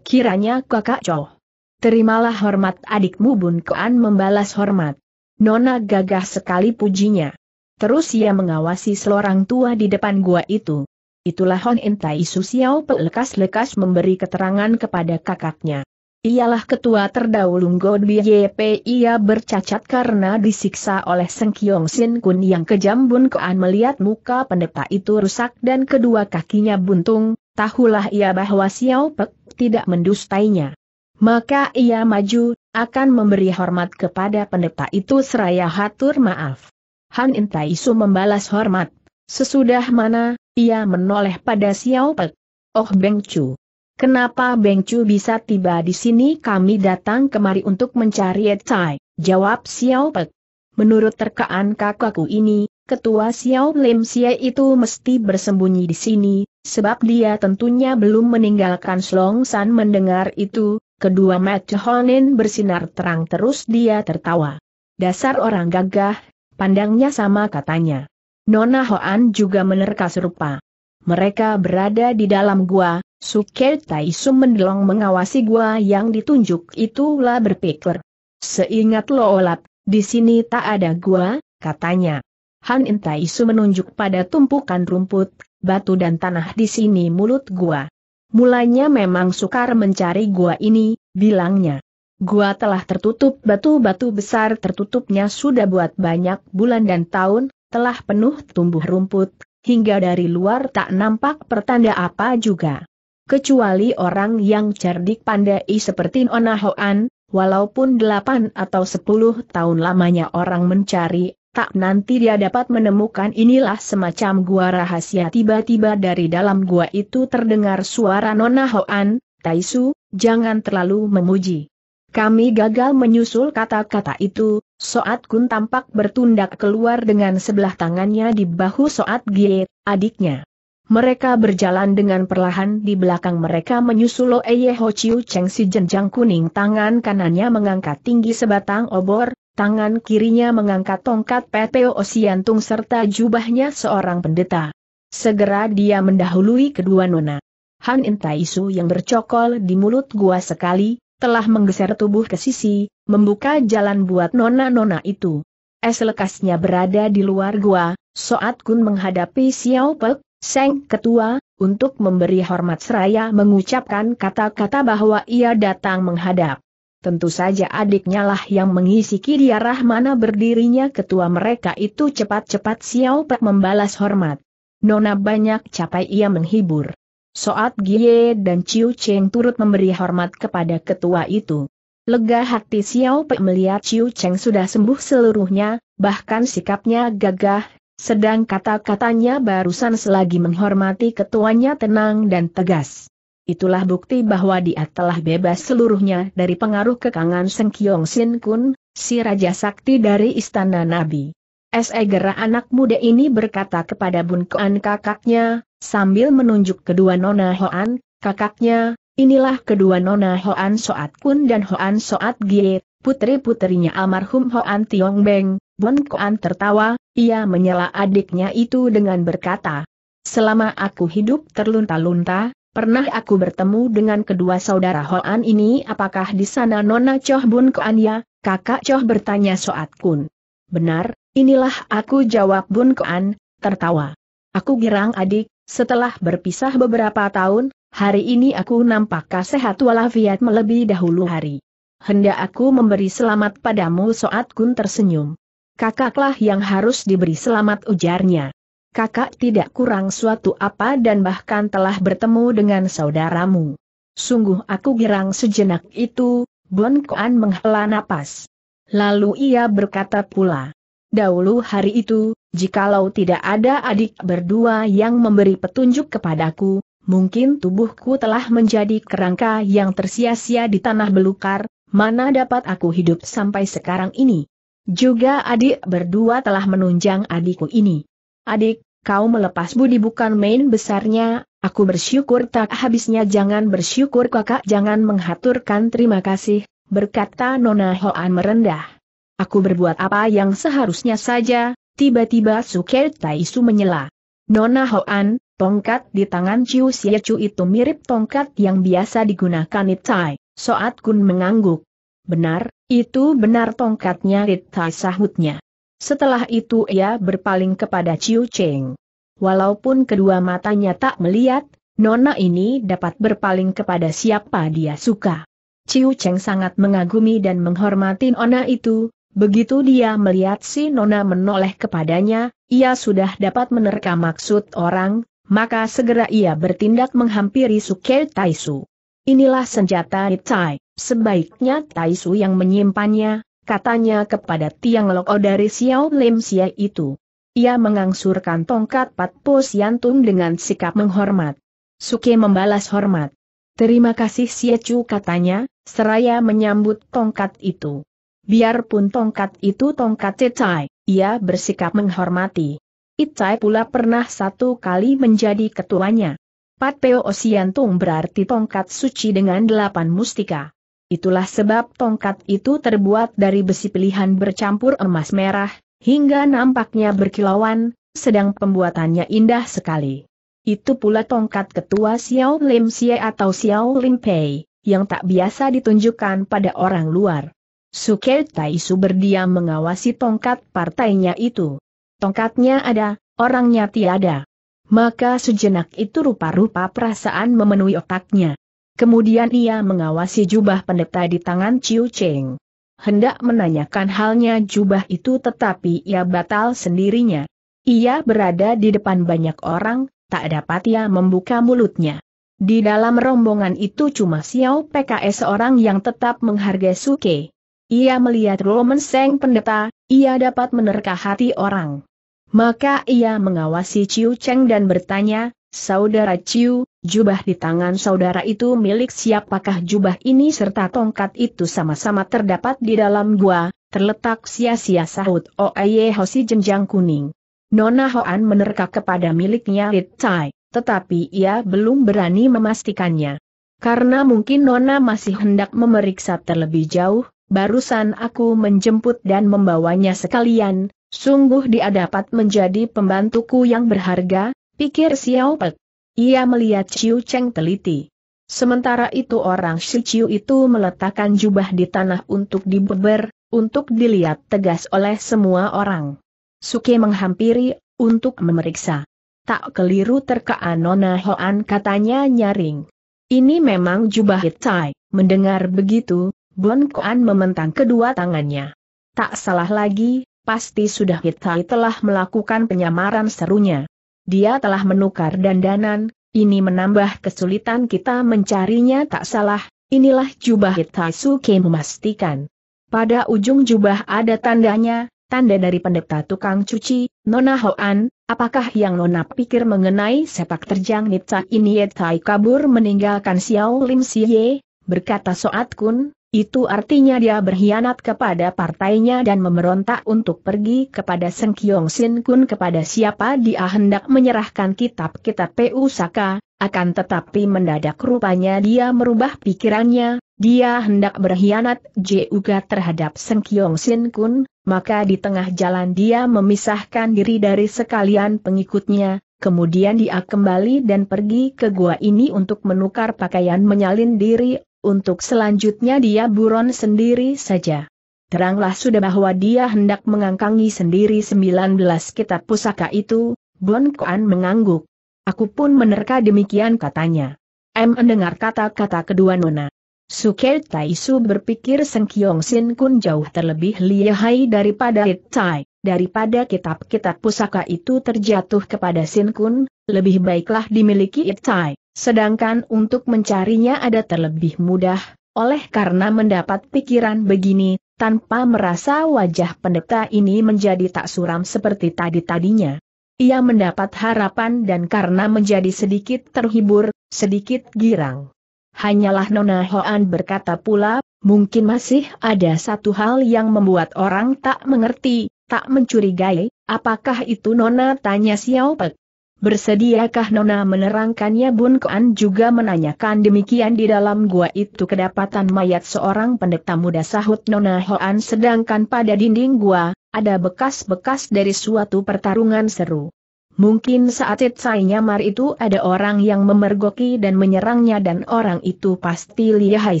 Kiranya kakak Cho. Terimalah hormat adikmu Bun Kuan membalas hormat. Nona gagah sekali pujinya. Terus ia mengawasi selorang tua di depan gua itu. Itulah Hon Entai Susiao pelekas-lekas memberi keterangan kepada kakaknya. Ialah ketua terdahulu Godby YP ia bercacat karena disiksa oleh Seng Kiong Sin Kun yang kejam Bun melihat muka pendeta itu rusak dan kedua kakinya buntung, tahulah ia bahwa Xiao Pek tidak mendustainya. Maka ia maju, akan memberi hormat kepada pendeta itu seraya hatur maaf. Han Intaisu membalas hormat. Sesudah mana, ia menoleh pada Xiao Pek. Oh Beng Chu. Kenapa Beng Chu bisa tiba di sini kami datang kemari untuk mencari Etai, jawab Xiao Pek. Menurut terkaan kakakku ini, ketua Xiao Lim Xie itu mesti bersembunyi di sini, sebab dia tentunya belum meninggalkan Slong San mendengar itu, kedua Matt Honin bersinar terang terus dia tertawa. Dasar orang gagah, pandangnya sama katanya. Nona Hoan juga menerka serupa. Mereka berada di dalam gua, Suker Tai mendelong mengawasi gua yang ditunjuk itulah berpikir. Seingat lo olap, di sini tak ada gua, katanya. Han Intai Su menunjuk pada tumpukan rumput, batu dan tanah di sini mulut gua. Mulanya memang sukar mencari gua ini, bilangnya. Gua telah tertutup batu-batu besar tertutupnya sudah buat banyak bulan dan tahun, telah penuh tumbuh rumput, hingga dari luar tak nampak pertanda apa juga. Kecuali orang yang cerdik pandai seperti Nona Hoan, walaupun delapan atau sepuluh tahun lamanya orang mencari, tak nanti dia dapat menemukan inilah semacam gua rahasia tiba-tiba dari dalam gua itu terdengar suara Nona Hoan, Taisu, jangan terlalu memuji. Kami gagal menyusul kata-kata itu, Soat Kun tampak bertundak keluar dengan sebelah tangannya di bahu Soat Gie, adiknya. Mereka berjalan dengan perlahan di belakang mereka menyusul Lo Eye Ho Chiu Cheng si jenjang kuning tangan kanannya mengangkat tinggi sebatang obor, tangan kirinya mengangkat tongkat PPO osiantung serta jubahnya seorang pendeta. Segera dia mendahului kedua nona. Han Intaisu yang bercokol di mulut gua sekali, telah menggeser tubuh ke sisi, membuka jalan buat nona-nona itu. Es lekasnya berada di luar gua, Soat Kun menghadapi Xiao Pek, Seng Ketua, untuk memberi hormat seraya mengucapkan kata-kata bahwa ia datang menghadap. Tentu saja adiknya lah yang mengisi kiri arah mana berdirinya ketua mereka itu cepat-cepat Xiao Pek membalas hormat. Nona banyak capai ia menghibur. Soat Gie dan Chiu Cheng turut memberi hormat kepada ketua itu. Lega hati Xiao Pe melihat Chiu Cheng sudah sembuh seluruhnya, bahkan sikapnya gagah, sedang kata-katanya barusan selagi menghormati ketuanya tenang dan tegas. Itulah bukti bahwa dia telah bebas seluruhnya dari pengaruh kekangan Seng Kiong Sin Kun, si Raja Sakti dari Istana Nabi. Segera anak muda ini berkata kepada Bun Kuan kakaknya, sambil menunjuk kedua Nona Hoan, kakaknya, inilah kedua Nona Hoan Soat Kun dan Hoan Soat Gie, putri-putrinya almarhum Hoan Tiong Beng. Bun Kuan tertawa, ia menyela adiknya itu dengan berkata, Selama aku hidup terlunta-lunta, pernah aku bertemu dengan kedua saudara Hoan ini apakah di sana Nona Choh Bun Kuan ya? Kakak Choh bertanya Soat Kun. Benar, Inilah aku jawab Bun Kuan, tertawa. Aku girang adik, setelah berpisah beberapa tahun, hari ini aku nampak sehat walafiat melebihi dahulu hari. Hendak aku memberi selamat padamu saat Kun tersenyum. Kakaklah yang harus diberi selamat ujarnya. Kakak tidak kurang suatu apa dan bahkan telah bertemu dengan saudaramu. Sungguh aku girang sejenak itu, Bun Kuan menghela napas. Lalu ia berkata pula, Dahulu hari itu, jikalau tidak ada adik berdua yang memberi petunjuk kepadaku, mungkin tubuhku telah menjadi kerangka yang tersia-sia di tanah belukar, mana dapat aku hidup sampai sekarang ini. Juga adik berdua telah menunjang adikku ini. Adik, kau melepas budi bukan main besarnya, aku bersyukur tak habisnya jangan bersyukur kakak jangan menghaturkan terima kasih, berkata Nona Hoan merendah. Aku berbuat apa yang seharusnya saja, tiba-tiba Suke Taisu menyela. Nona Hoan, tongkat di tangan Chiu Siechu itu mirip tongkat yang biasa digunakan Itai, Soat Kun mengangguk. Benar, itu benar tongkatnya Itai sahutnya. Setelah itu ia berpaling kepada Chiu Cheng. Walaupun kedua matanya tak melihat, Nona ini dapat berpaling kepada siapa dia suka. Ciu Cheng sangat mengagumi dan menghormati Nona itu, Begitu dia melihat si Nona menoleh kepadanya, ia sudah dapat menerka maksud orang, maka segera ia bertindak menghampiri Suke Taisu. Inilah senjata Nitai, sebaiknya Taisu yang menyimpannya, katanya kepada Tiang Loko dari Xiao Lim Xie itu. Ia mengangsurkan tongkat Pat Po Siantum dengan sikap menghormat. Suke membalas hormat. Terima kasih Xie Chu katanya, seraya menyambut tongkat itu. Biarpun tongkat itu tongkat Icai, ia bersikap menghormati. Icai pula pernah satu kali menjadi ketuanya. Pat Peo Osiantung berarti tongkat suci dengan delapan mustika. Itulah sebab tongkat itu terbuat dari besi pilihan bercampur emas merah, hingga nampaknya berkilauan, sedang pembuatannya indah sekali. Itu pula tongkat ketua Xiao Lim Xie atau Xiao Lim Pei, yang tak biasa ditunjukkan pada orang luar. Tai Taisu berdiam mengawasi tongkat partainya itu. Tongkatnya ada, orangnya tiada. Maka sejenak itu rupa-rupa perasaan memenuhi otaknya. Kemudian ia mengawasi jubah pendeta di tangan Ciu Cheng. Hendak menanyakan halnya jubah itu tetapi ia batal sendirinya. Ia berada di depan banyak orang, tak dapat ia membuka mulutnya. Di dalam rombongan itu cuma Xiao PKS seorang yang tetap menghargai Suke. Ia melihat Roman Seng pendeta, ia dapat menerka hati orang. Maka ia mengawasi Ciu Cheng dan bertanya, Saudara Ciu, jubah di tangan saudara itu milik siapakah jubah ini serta tongkat itu sama-sama terdapat di dalam gua, terletak sia-sia sahut Oaye Hosi jenjang kuning. Nona Hoan menerka kepada miliknya Lit Tai, tetapi ia belum berani memastikannya. Karena mungkin Nona masih hendak memeriksa terlebih jauh, barusan aku menjemput dan membawanya sekalian, sungguh dia dapat menjadi pembantuku yang berharga, pikir Xiao Pek. Ia melihat Ciu Cheng teliti. Sementara itu orang si Ciu itu meletakkan jubah di tanah untuk dibeber, untuk dilihat tegas oleh semua orang. Suke menghampiri, untuk memeriksa. Tak keliru terkaan Nona Hoan katanya nyaring. Ini memang jubah hitai. Mendengar begitu, Bon Kuan mementang kedua tangannya. Tak salah lagi, pasti sudah Hitai telah melakukan penyamaran serunya. Dia telah menukar dandanan, ini menambah kesulitan kita mencarinya tak salah, inilah jubah Hitai Suke memastikan. Pada ujung jubah ada tandanya, tanda dari pendeta tukang cuci, Nona Hoan, apakah yang Nona pikir mengenai sepak terjang Nitsa ini Hitai kabur meninggalkan Xiao Lim Siye, berkata Soat Kun, itu artinya dia berkhianat kepada partainya dan memberontak untuk pergi kepada Seng Kiong Sin Kun kepada siapa dia hendak menyerahkan kitab-kitab PU Saka, akan tetapi mendadak rupanya dia merubah pikirannya, dia hendak berkhianat juga terhadap Seng Kiong Sin Kun, maka di tengah jalan dia memisahkan diri dari sekalian pengikutnya, kemudian dia kembali dan pergi ke gua ini untuk menukar pakaian menyalin diri untuk selanjutnya dia buron sendiri saja. Teranglah sudah bahwa dia hendak mengangkangi sendiri 19 kitab pusaka itu, Bon Kuan mengangguk. Aku pun menerka demikian katanya. M mendengar kata-kata kedua nona. Tai Taisu berpikir Seng Kiong Sin Kun jauh terlebih lihai daripada It Tai daripada kitab-kitab pusaka itu terjatuh kepada Sin Kun, lebih baiklah dimiliki It Tai. Sedangkan untuk mencarinya ada terlebih mudah, oleh karena mendapat pikiran begini, tanpa merasa wajah pendeta ini menjadi tak suram seperti tadi-tadinya. Ia mendapat harapan dan karena menjadi sedikit terhibur, sedikit girang. Hanyalah Nona Hoan berkata pula, mungkin masih ada satu hal yang membuat orang tak mengerti, tak mencurigai, apakah itu Nona tanya Xiao Pek. Bersediakah Nona menerangkannya Bun Koan juga menanyakan demikian di dalam gua itu kedapatan mayat seorang pendeta muda sahut Nona Hoan sedangkan pada dinding gua, ada bekas-bekas dari suatu pertarungan seru. Mungkin saat Itsai nyamar itu ada orang yang memergoki dan menyerangnya dan orang itu pasti lihai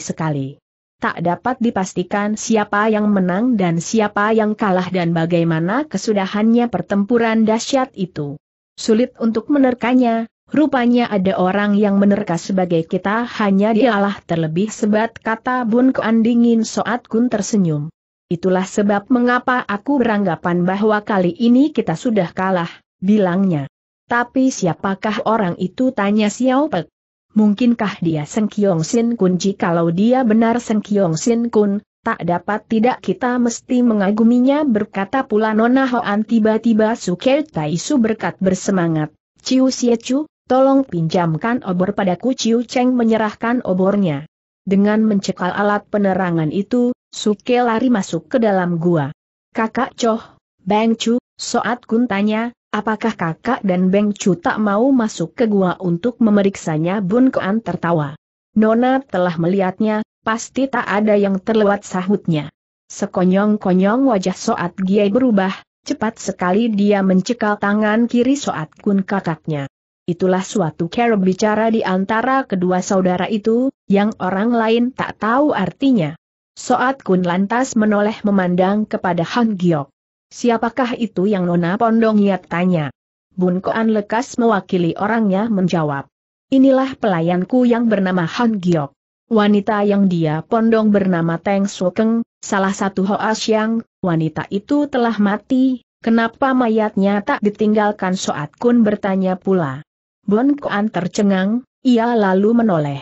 sekali. Tak dapat dipastikan siapa yang menang dan siapa yang kalah dan bagaimana kesudahannya pertempuran dahsyat itu. Sulit untuk menerkanya, rupanya ada orang yang menerka sebagai kita hanya dialah terlebih sebat kata Bun Kuan dingin Soat Kun tersenyum. Itulah sebab mengapa aku beranggapan bahwa kali ini kita sudah kalah, bilangnya. Tapi siapakah orang itu tanya Xiao Pek. Mungkinkah dia Seng Kiong Sin Kun jika dia benar Seng Kiong Sin Kun, tak dapat tidak kita mesti mengaguminya berkata pula Nona Hoan tiba-tiba Suker Su berkat bersemangat. Ciu Siecu, tolong pinjamkan obor padaku Ciu Cheng menyerahkan obornya. Dengan mencekal alat penerangan itu, Suke lari masuk ke dalam gua. Kakak Choh, Beng Chu, Soat Kun tanya, apakah kakak dan Beng Chu tak mau masuk ke gua untuk memeriksanya Bun Koan tertawa. Nona telah melihatnya, pasti tak ada yang terlewat sahutnya. Sekonyong-konyong wajah Soat Giai berubah, cepat sekali dia mencekal tangan kiri Soat Kun kakaknya. Itulah suatu cara bicara di antara kedua saudara itu, yang orang lain tak tahu artinya. Soat Kun lantas menoleh memandang kepada Han Giok. Siapakah itu yang Nona Pondong Yat tanya? Bun Koan lekas mewakili orangnya menjawab. Inilah pelayanku yang bernama Han Giok. Wanita yang dia pondong bernama Teng Sokeng, salah satu Hoa Siang, wanita itu telah mati, kenapa mayatnya tak ditinggalkan Soat Kun bertanya pula. Bon Kuan tercengang, ia lalu menoleh.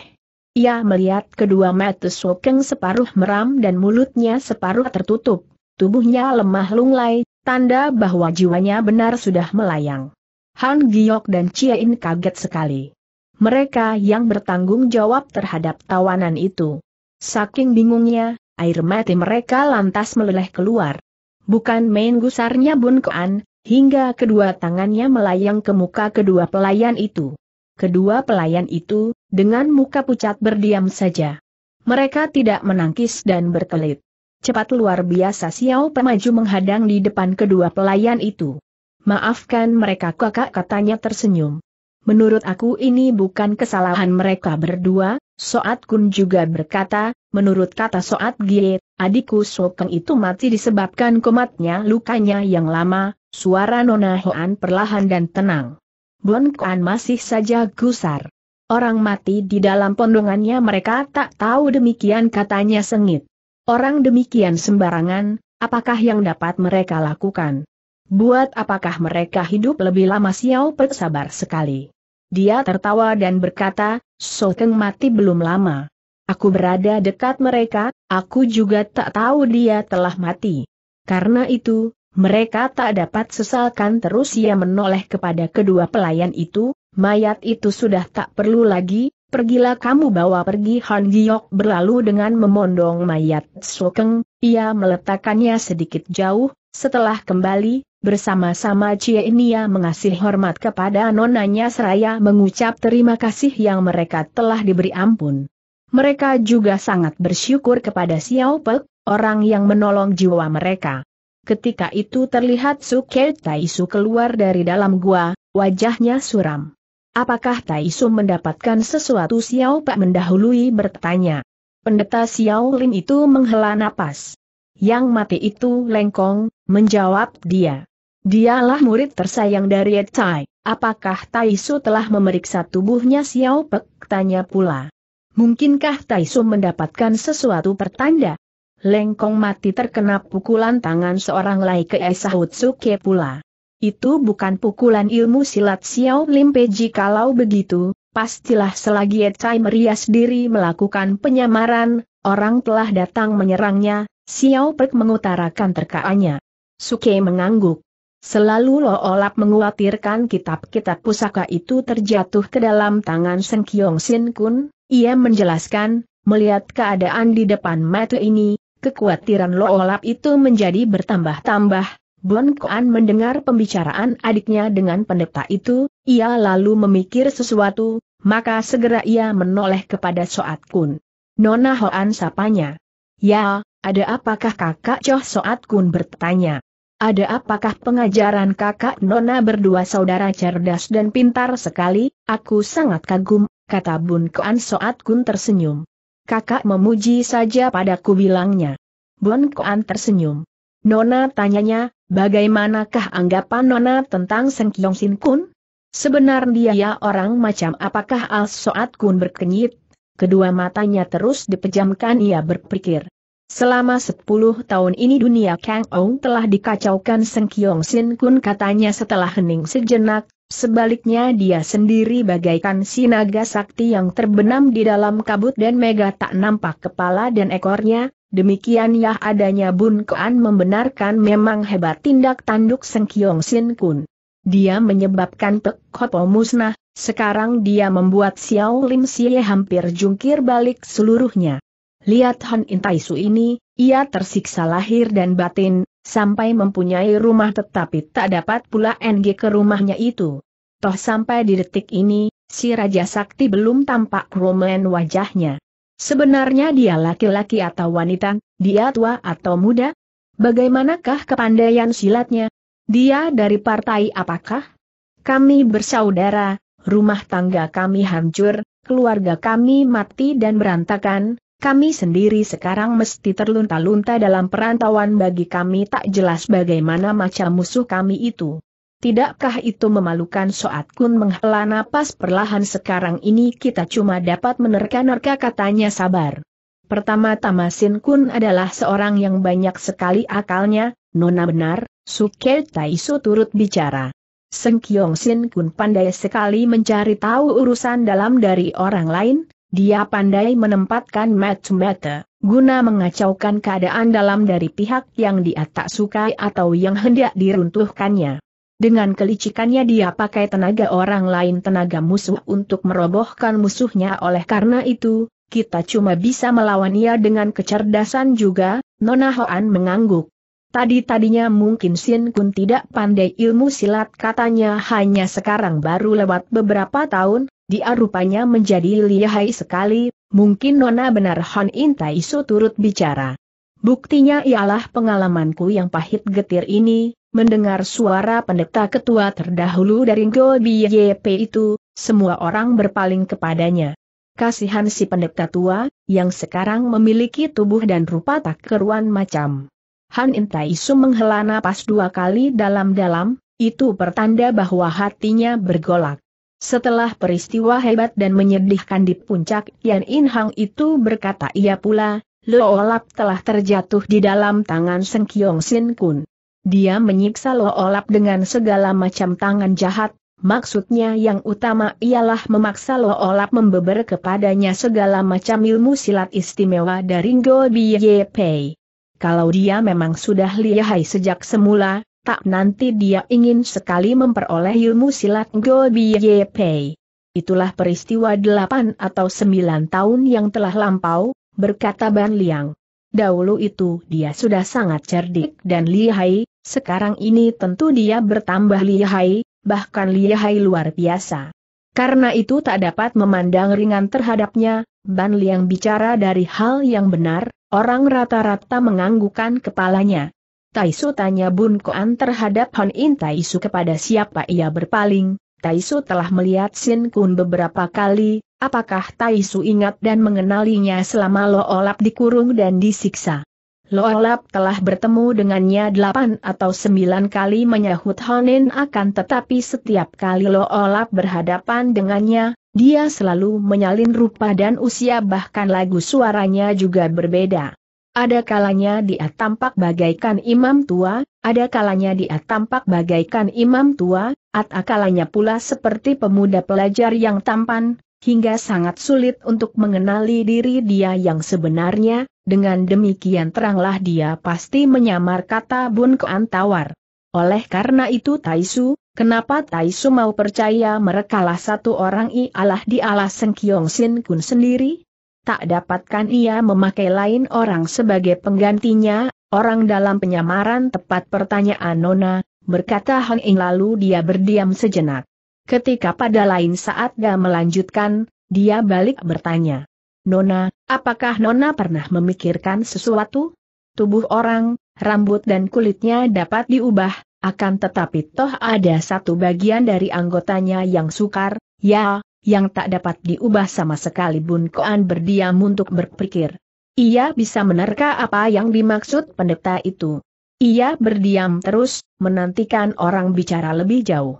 Ia melihat kedua mata Sokeng separuh meram dan mulutnya separuh tertutup, tubuhnya lemah lunglai, tanda bahwa jiwanya benar sudah melayang. Han Giok dan Chie In kaget sekali mereka yang bertanggung jawab terhadap tawanan itu. Saking bingungnya, air mati mereka lantas meleleh keluar. Bukan main gusarnya Bun Koan, hingga kedua tangannya melayang ke muka kedua pelayan itu. Kedua pelayan itu, dengan muka pucat berdiam saja. Mereka tidak menangkis dan berkelit. Cepat luar biasa Xiao Pemaju menghadang di depan kedua pelayan itu. Maafkan mereka kakak katanya tersenyum. Menurut aku ini bukan kesalahan mereka berdua, Soat Kun juga berkata, menurut kata Soat Gie, adikku Sokeng itu mati disebabkan komatnya lukanya yang lama, suara Nona Hoan perlahan dan tenang. Bon Kuan masih saja gusar. Orang mati di dalam pondongannya mereka tak tahu demikian katanya sengit. Orang demikian sembarangan, apakah yang dapat mereka lakukan? Buat apakah mereka hidup lebih lama Xiao pe sabar sekali. Dia tertawa dan berkata, Sokeng mati belum lama. Aku berada dekat mereka, aku juga tak tahu dia telah mati. Karena itu, mereka tak dapat sesalkan terus ia menoleh kepada kedua pelayan itu, mayat itu sudah tak perlu lagi, pergilah kamu bawa pergi Han Giok berlalu dengan memondong mayat Sokeng, ia meletakkannya sedikit jauh, setelah kembali, Bersama-sama Cie Inia mengasih hormat kepada nonanya seraya mengucap terima kasih yang mereka telah diberi ampun. Mereka juga sangat bersyukur kepada Xiao Pek, orang yang menolong jiwa mereka. Ketika itu terlihat Su Tai Taisu keluar dari dalam gua, wajahnya suram. Apakah Taisu mendapatkan sesuatu Xiao Pek mendahului bertanya. Pendeta Xiao Lin itu menghela napas. Yang mati itu lengkong, menjawab dia. Dialah murid tersayang dari Etai. Apakah Taisu telah memeriksa tubuhnya Xiao Pek? Tanya pula. Mungkinkah Taisu mendapatkan sesuatu pertanda? Lengkong mati terkena pukulan tangan seorang Lai Ke eh Sahutsuke pula. Itu bukan pukulan ilmu silat Xiao Limpeji kalau begitu, pastilah selagi Etai merias diri melakukan penyamaran, orang telah datang menyerangnya, Xiao Pek mengutarakan terkaannya. Suke mengangguk. Selalu Lo Olap menguatirkan kitab-kitab pusaka itu terjatuh ke dalam tangan Seng Kiong Sin Kun, ia menjelaskan, melihat keadaan di depan mata ini, kekhawatiran Lo Olap itu menjadi bertambah-tambah. Bon Koan mendengar pembicaraan adiknya dengan pendeta itu, ia lalu memikir sesuatu, maka segera ia menoleh kepada Soat Kun. Nona Hoan sapanya. Ya, ada apakah kakak Choh Soat Kun bertanya. Ada apakah pengajaran kakak Nona berdua saudara cerdas dan pintar sekali, aku sangat kagum, kata Bun Koan Soat Kun tersenyum. Kakak memuji saja padaku bilangnya. Bun Koan tersenyum. Nona tanyanya, bagaimanakah anggapan Nona tentang Seng Kyong Sin Kun? Sebenarnya dia ya orang macam apakah Al Soat Kun berkenyit? Kedua matanya terus dipejamkan ia berpikir, Selama sepuluh tahun ini dunia Kang Ong telah dikacaukan Seng Kiong Sin Kun katanya setelah hening sejenak, sebaliknya dia sendiri bagaikan sinaga sakti yang terbenam di dalam kabut dan mega tak nampak kepala dan ekornya, demikian ya adanya Bun kean membenarkan memang hebat tindak tanduk Seng Kiong Sin Kun. Dia menyebabkan Pek musnah, sekarang dia membuat Xiao Lim Xie hampir jungkir balik seluruhnya. Lihat Han Intaisu ini, ia tersiksa lahir dan batin, sampai mempunyai rumah tetapi tak dapat pula NG ke rumahnya itu. Toh sampai di detik ini, si Raja Sakti belum tampak roman wajahnya. Sebenarnya dia laki-laki atau wanita, dia tua atau muda? Bagaimanakah kepandaian silatnya? Dia dari partai apakah? Kami bersaudara, rumah tangga kami hancur, keluarga kami mati dan berantakan, kami sendiri sekarang mesti terlunta-lunta dalam perantauan bagi kami tak jelas bagaimana macam musuh kami itu. Tidakkah itu memalukan Soat Kun menghela napas perlahan sekarang ini kita cuma dapat menerka-nerka katanya sabar. Pertama-tama Sin Kun adalah seorang yang banyak sekali akalnya, Nona benar, Suke Taisu turut bicara. Seng Sin Kun pandai sekali mencari tahu urusan dalam dari orang lain, dia pandai menempatkan mata-mata, guna mengacaukan keadaan dalam dari pihak yang dia tak sukai atau yang hendak diruntuhkannya. Dengan kelicikannya dia pakai tenaga orang lain tenaga musuh untuk merobohkan musuhnya oleh karena itu, kita cuma bisa melawannya dengan kecerdasan juga, Nona Hoan mengangguk. Tadi-tadinya mungkin Sin Kun tidak pandai ilmu silat katanya hanya sekarang baru lewat beberapa tahun, dia rupanya menjadi lihai sekali, mungkin Nona benar Han Intai Su turut bicara. Buktinya ialah pengalamanku yang pahit getir ini, mendengar suara pendeta ketua terdahulu dari Go Biyep itu, semua orang berpaling kepadanya. Kasihan si pendeta tua, yang sekarang memiliki tubuh dan rupa tak keruan macam. Han Intai Su menghela napas dua kali dalam-dalam, itu pertanda bahwa hatinya bergolak. Setelah peristiwa hebat dan menyedihkan di puncak, Yan In Hang itu berkata ia pula, Loolap telah terjatuh di dalam tangan Seng Kiong Sin Kun. Dia menyiksa Loolap dengan segala macam tangan jahat, maksudnya yang utama ialah memaksa Loolap membeber kepadanya segala macam ilmu silat istimewa dari Ngo Biye Pei. Kalau dia memang sudah lihai sejak semula, tak nanti dia ingin sekali memperoleh ilmu silat Go Biye Pei. Itulah peristiwa delapan atau sembilan tahun yang telah lampau, berkata Ban Liang. Dahulu itu dia sudah sangat cerdik dan lihai, sekarang ini tentu dia bertambah lihai, bahkan lihai luar biasa. Karena itu tak dapat memandang ringan terhadapnya, Ban Liang bicara dari hal yang benar, orang rata-rata menganggukan kepalanya. Taisu tanya Bun Koan terhadap Hon In Taisu kepada siapa ia berpaling, Taisu telah melihat Sin Kun beberapa kali, apakah Taisu ingat dan mengenalinya selama Lo Olap dikurung dan disiksa. Lo Olap telah bertemu dengannya delapan atau sembilan kali menyahut Hon In akan tetapi setiap kali Lo Olap berhadapan dengannya, dia selalu menyalin rupa dan usia bahkan lagu suaranya juga berbeda. Ada kalanya dia tampak bagaikan imam tua, ada kalanya dia tampak bagaikan imam tua, atau kalanya pula seperti pemuda pelajar yang tampan, hingga sangat sulit untuk mengenali diri dia yang sebenarnya, dengan demikian teranglah dia pasti menyamar kata Bun Koan Tawar. Oleh karena itu Taisu, kenapa Taisu mau percaya merekalah satu orang ialah di alas Sengkiong Sin Kun sendiri? tak dapatkan ia memakai lain orang sebagai penggantinya, orang dalam penyamaran tepat pertanyaan Nona, berkata Hang Ing lalu dia berdiam sejenak. Ketika pada lain saat dia melanjutkan, dia balik bertanya. Nona, apakah Nona pernah memikirkan sesuatu? Tubuh orang, rambut dan kulitnya dapat diubah, akan tetapi toh ada satu bagian dari anggotanya yang sukar, ya, yang tak dapat diubah sama sekali Bun Koan berdiam untuk berpikir. Ia bisa menerka apa yang dimaksud pendeta itu. Ia berdiam terus, menantikan orang bicara lebih jauh.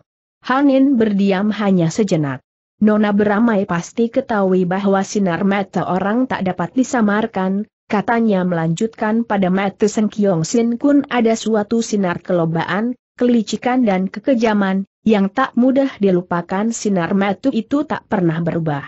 Hanin berdiam hanya sejenak. Nona beramai pasti ketahui bahwa sinar mata orang tak dapat disamarkan, katanya melanjutkan pada mata Seng Sin Kun ada suatu sinar kelobaan, kelicikan dan kekejaman, yang tak mudah dilupakan sinar metu itu tak pernah berubah.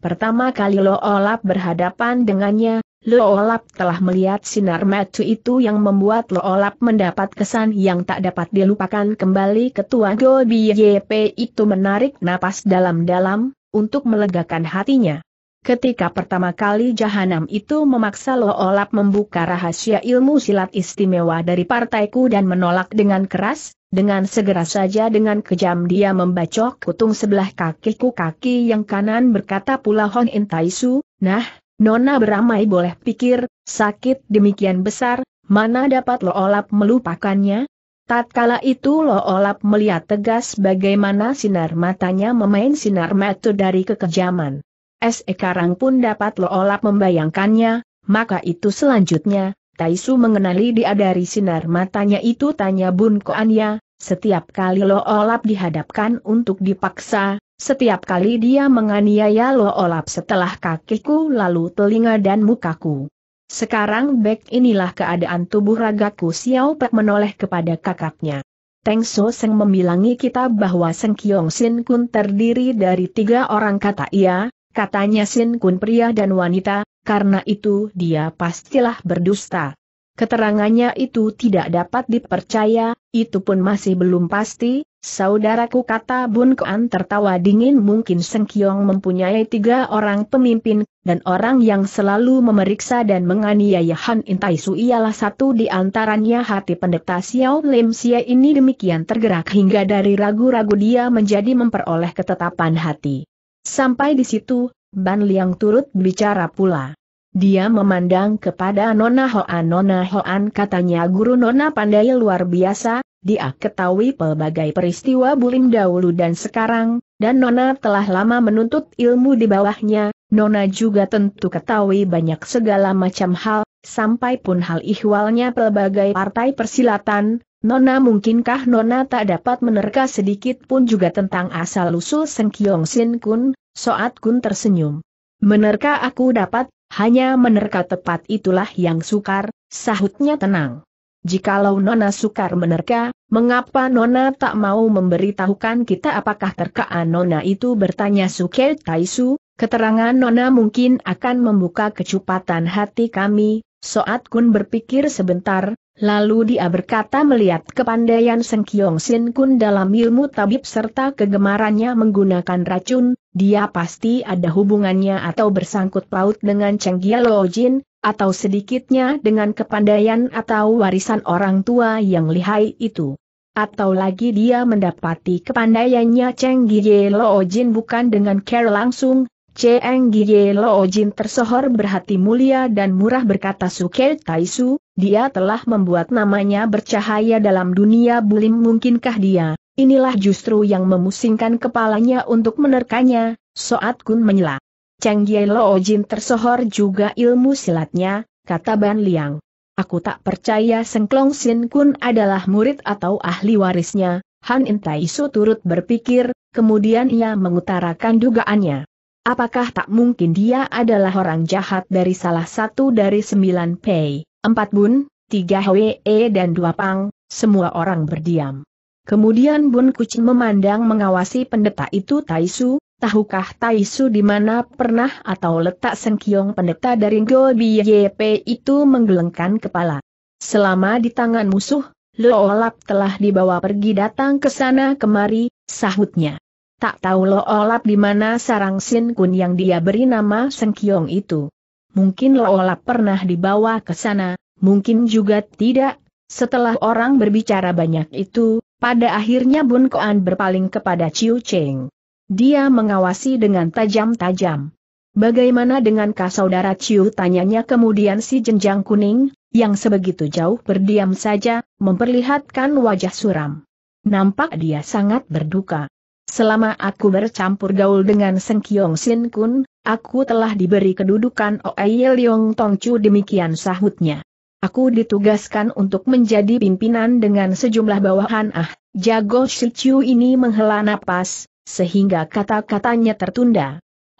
Pertama kali Lo Olap berhadapan dengannya, Lo Olap telah melihat sinar metu itu yang membuat Lo Olap mendapat kesan yang tak dapat dilupakan kembali ketua Go BYP itu menarik napas dalam-dalam, untuk melegakan hatinya. Ketika pertama kali Jahanam itu memaksa Lo Olap membuka rahasia ilmu silat istimewa dari partaiku dan menolak dengan keras, dengan segera saja dengan kejam dia membacok kutung sebelah kakiku kaki yang kanan berkata pula Hon Intaisu, nah, Nona beramai boleh pikir, sakit demikian besar, mana dapat Lo Olap melupakannya? Tatkala itu Lo Olap melihat tegas bagaimana sinar matanya memain sinar mata dari kekejaman. Sekarang pun dapat loolap membayangkannya, maka itu selanjutnya, Taisu mengenali dia dari sinar matanya itu tanya Bun Koanya, setiap kali lo loolap dihadapkan untuk dipaksa, setiap kali dia menganiaya lo loolap setelah kakiku lalu telinga dan mukaku. Sekarang back inilah keadaan tubuh ragaku Xiao Pe menoleh kepada kakaknya. Teng So Seng memilangi kita bahwa Seng Kiong Sin Kun terdiri dari tiga orang kata ia, katanya Sin Kun pria dan wanita, karena itu dia pastilah berdusta. Keterangannya itu tidak dapat dipercaya, itu pun masih belum pasti, saudaraku kata Bun Kuan tertawa dingin mungkin Seng Kiong mempunyai tiga orang pemimpin, dan orang yang selalu memeriksa dan menganiaya Han Intai Su ialah satu di antaranya hati pendeta Xiao Lim Xie ini demikian tergerak hingga dari ragu-ragu dia menjadi memperoleh ketetapan hati. Sampai di situ, Ban Liang turut bicara pula. Dia memandang kepada Nona Hoan. Nona Hoan katanya guru Nona pandai luar biasa, dia ketahui pelbagai peristiwa bulim dahulu dan sekarang, dan Nona telah lama menuntut ilmu di bawahnya, Nona juga tentu ketahui banyak segala macam hal, sampai pun hal ihwalnya pelbagai partai persilatan, Nona mungkinkah Nona tak dapat menerka sedikit pun juga tentang asal-usul Kiong Sin Kun, Soat Kun tersenyum. Menerka aku dapat, hanya menerka tepat itulah yang sukar, sahutnya tenang. Jikalau Nona sukar menerka, mengapa Nona tak mau memberitahukan kita apakah terkaan Nona itu bertanya Suke Taisu, keterangan Nona mungkin akan membuka kecupatan hati kami, Soat Kun berpikir sebentar, Lalu dia berkata melihat kepandaian Seng Kiong Sin Kun dalam ilmu tabib serta kegemarannya menggunakan racun, dia pasti ada hubungannya atau bersangkut paut dengan Cheng Lo Jin, atau sedikitnya dengan kepandaian atau warisan orang tua yang lihai itu. Atau lagi dia mendapati kepandaiannya Cheng Lo Jin bukan dengan care langsung, Cheng Lo Jin tersohor berhati mulia dan murah berkata Tai Taisu, dia telah membuat namanya bercahaya dalam dunia bulim mungkinkah dia, inilah justru yang memusingkan kepalanya untuk menerkanya, Soat Kun menyela. Cheng Jie Lo Jin tersohor juga ilmu silatnya, kata Ban Liang. Aku tak percaya Sengklong Sin Kun adalah murid atau ahli warisnya, Han In Su turut berpikir, kemudian ia mengutarakan dugaannya. Apakah tak mungkin dia adalah orang jahat dari salah satu dari sembilan Pei? Empat Bun, tiga Hwee dan dua Pang, semua orang berdiam. Kemudian Bun Kucing memandang mengawasi pendeta itu Taisu, tahukah Taisu di mana pernah atau letak sengkiong pendeta dari Gobi YP itu menggelengkan kepala. Selama di tangan musuh, Loolap telah dibawa pergi datang ke sana kemari, sahutnya. Tak tahu Loolap di mana sarang Sin Kun yang dia beri nama Sengkiong itu mungkin Loola pernah dibawa ke sana, mungkin juga tidak. Setelah orang berbicara banyak itu, pada akhirnya Bun Koan berpaling kepada Chiu Cheng. Dia mengawasi dengan tajam-tajam. Bagaimana dengan kah saudara Ciu tanyanya kemudian si jenjang kuning, yang sebegitu jauh berdiam saja, memperlihatkan wajah suram. Nampak dia sangat berduka. Selama aku bercampur gaul dengan Seng Kiong Sin Kun, aku telah diberi kedudukan Oe Leong Tong Chu demikian sahutnya. Aku ditugaskan untuk menjadi pimpinan dengan sejumlah bawahan ah, jago Shi Chu ini menghela napas, sehingga kata-katanya tertunda.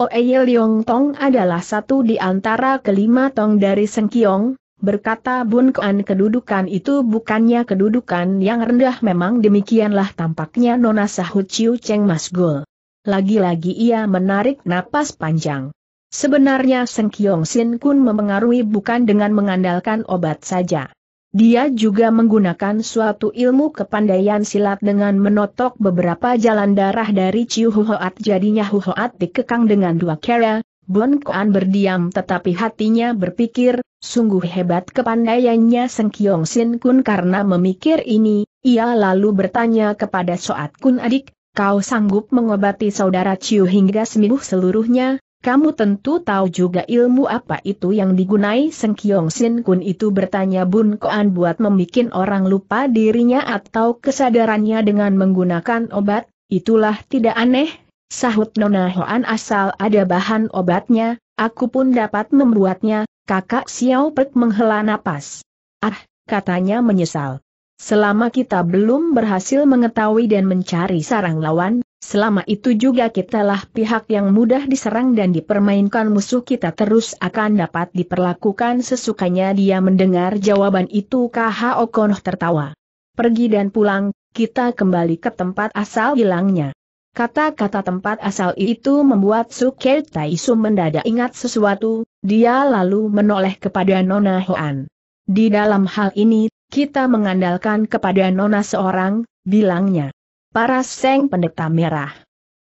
Oe Leong Tong adalah satu di antara kelima tong dari Seng Kiong, berkata Bun Kuan kedudukan itu bukannya kedudukan yang rendah memang demikianlah tampaknya Nona sahut Chiu Cheng Masgul. Lagi-lagi ia menarik napas panjang. Sebenarnya Seng Kiong Sin Kun memengaruhi bukan dengan mengandalkan obat saja. Dia juga menggunakan suatu ilmu kepandaian silat dengan menotok beberapa jalan darah dari Chiu Huhoat jadinya Huhoat dikekang dengan dua kera, Bon Koan berdiam tetapi hatinya berpikir, sungguh hebat kepandaiannya Seng Kiong Sin Kun karena memikir ini, ia lalu bertanya kepada Soat Kun adik, kau sanggup mengobati saudara Ciu hingga sembuh seluruhnya, kamu tentu tahu juga ilmu apa itu yang digunai Seng Kiong Sin Kun itu bertanya Bun Koan buat membuat orang lupa dirinya atau kesadarannya dengan menggunakan obat, itulah tidak aneh, Sahut Nona Hoan asal ada bahan obatnya, aku pun dapat membuatnya, kakak Xiao Pek menghela napas. Ah, katanya menyesal. Selama kita belum berhasil mengetahui dan mencari sarang lawan, selama itu juga kitalah pihak yang mudah diserang dan dipermainkan musuh kita terus akan dapat diperlakukan sesukanya dia mendengar jawaban itu KH Okonoh tertawa. Pergi dan pulang, kita kembali ke tempat asal hilangnya. Kata-kata tempat asal itu membuat Suker Taisu mendadak ingat sesuatu, dia lalu menoleh kepada Nona Hoan. Di dalam hal ini, kita mengandalkan kepada Nona seorang, bilangnya. Para seng pendeta merah.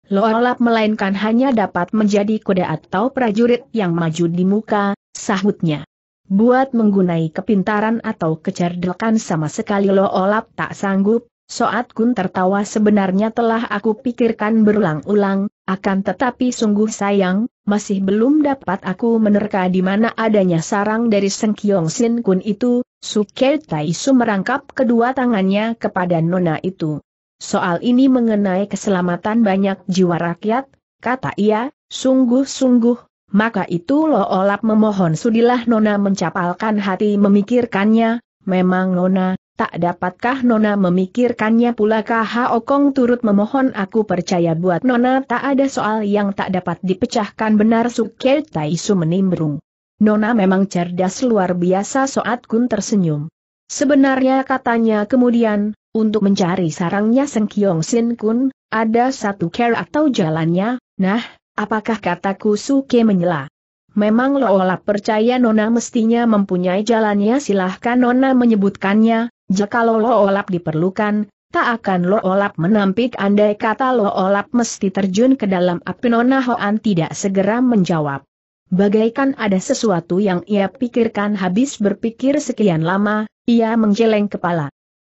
Lolap melainkan hanya dapat menjadi kuda atau prajurit yang maju di muka, sahutnya. Buat menggunai kepintaran atau kecerdakan sama sekali Lo Olap tak sanggup, Soat Kun tertawa sebenarnya telah aku pikirkan berulang-ulang, akan tetapi sungguh sayang, masih belum dapat aku menerka di mana adanya sarang dari Sengkyong Sin Kun itu, Tai Su merangkap kedua tangannya kepada nona itu. Soal ini mengenai keselamatan banyak jiwa rakyat, kata ia, sungguh-sungguh, maka itu lo olap memohon sudilah nona mencapalkan hati memikirkannya, memang nona, Tak dapatkah Nona memikirkannya pula kah Okong turut memohon aku percaya buat Nona tak ada soal yang tak dapat dipecahkan benar Suke Taisu menimbrung. Nona memang cerdas luar biasa Soat Kun tersenyum. Sebenarnya katanya kemudian, untuk mencari sarangnya Seng Kiong Sin Kun, ada satu care atau jalannya, nah, apakah kataku Suke menyela? Memang olah percaya Nona mestinya mempunyai jalannya silahkan Nona menyebutkannya, Jikalau Lo Olap diperlukan, tak akan Lo Olap menampik andai kata Lo Olap mesti terjun ke dalam api Nona Hoan tidak segera menjawab. Bagaikan ada sesuatu yang ia pikirkan habis berpikir sekian lama, ia menggeleng kepala.